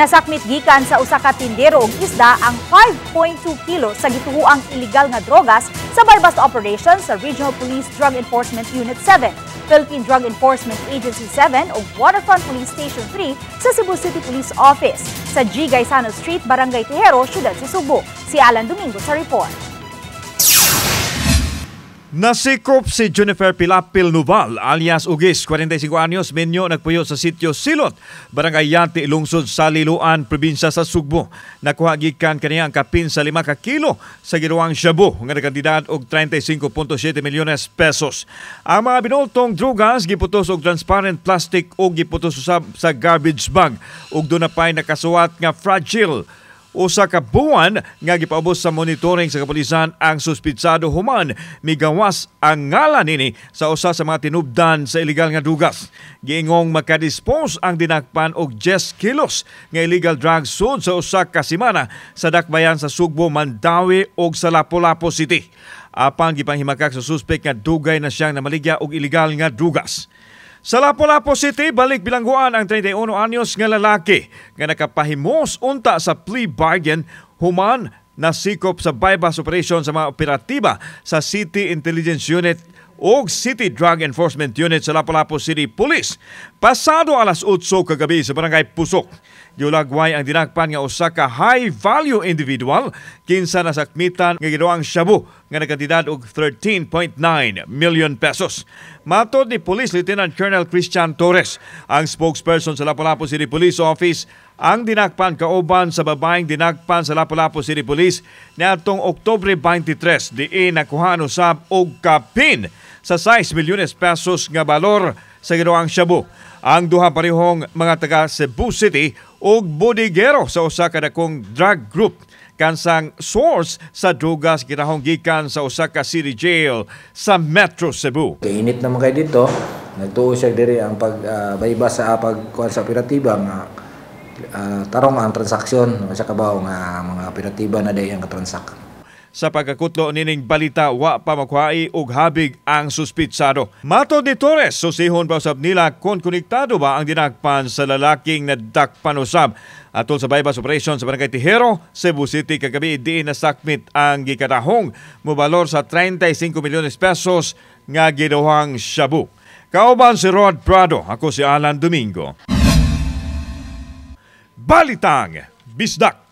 Nasakmit gikan sa usa ka tindero og isda ang 5.2 kilo sa gituoang illegal nga drogas sa bypass operation sa Regional Police Drug Enforcement Unit 7, Philippine Drug Enforcement Agency 7 ug Waterfront Police Station 3 sa Cebu City Police Office sa G. Gaisano Street, Barangay Tejero, siyudad sa Subo. Si Alan Domingo sa report. Nasikop si Jennifer Pilapil Noval alias Ugis, 45 anyos, menyo nagpuyo sa sitio Silot, Barangay Yante, Ilungsod, Saliluan, probinsya sa Sugbo. Nakuha gikan kaniya ang kapin sa 5 ka kilo sa girawang shabu nga nagkandidat og 35.7 milyones pesos. Ang mga binultong drugas giputos og transparent plastic o giputos usab sa garbage bag Og do na pay nakasuwat nga fragile usa ka buwan nga gipaubos sa monitoring sa kapulisan ang suspitsado human migawas ang ngalan nini sa usa sa mga tinubdan sa ilegal nga dugas giingong makadispose ang dinakpan og 10 kilos nga illegal drugs sud sa usa ka semana sa dakbayan sa Sugbo, Mandawi og sa Lapu-Lapu City apan gipanghimakak sa suspek nga dugay na siyang namaligya og ilegal nga dugas sa Lapu-Lapu City, balik bilangguan ang 31 anyos nga lalaki nga nakapahimos unta sa plea bargain human nasikop sa bypass operation sa mga operatiba sa City Intelligence Unit o City Drug Enforcement Unit sa Lapu-Lapu City Police. Pasado alas 8 kagabi sa barangay Pusok, Yulagway ang dinakpan nga usa ka high-value individual kinsa nasakmitan nga giduang shabu nga nagkantidad og 13.9 million pesos. Matod ni Police Lieutenant Colonel Christian Torres, ang spokesperson sa Lapu-Lapu City Police Office, ang dinakpan kauban sa babaeng dinakpan sa Lapu-Lapu City Police niadtong Oktobre 23 diin nakuhaan usab og kapin sa 6 milyones pesos nga balor sa ginoang Shabu. Ang duha parehong mga taga Cebu City og bodigero sa usa ka dakong drug group kansang source sa dugas ginahong gikan sa Osaka city jail sa Metro Cebu. Kainit naman kay dito, nagtuo siya diri ang pag uh, sa ah, pag pagkuan sa operatiba nga uh, tarong ang transaksyon sa kabaw nga mga operatiba na day ang katransak sa pagkakutlo nining balita wa pa makuhai og habig ang suspitsado. Mato de Torres, susihon pa usab nila kon konektado ba ang dinakpan sa lalaking nadakpan usab. Atol sa Baybas Operation sa Barangay Tijero, Cebu City kagabi di nasakmit ang gikatahong mobalor sa 35 milyones pesos nga giduhang shabu. Kauban si Rod Prado, ako si Alan Domingo. Balitang Bisdak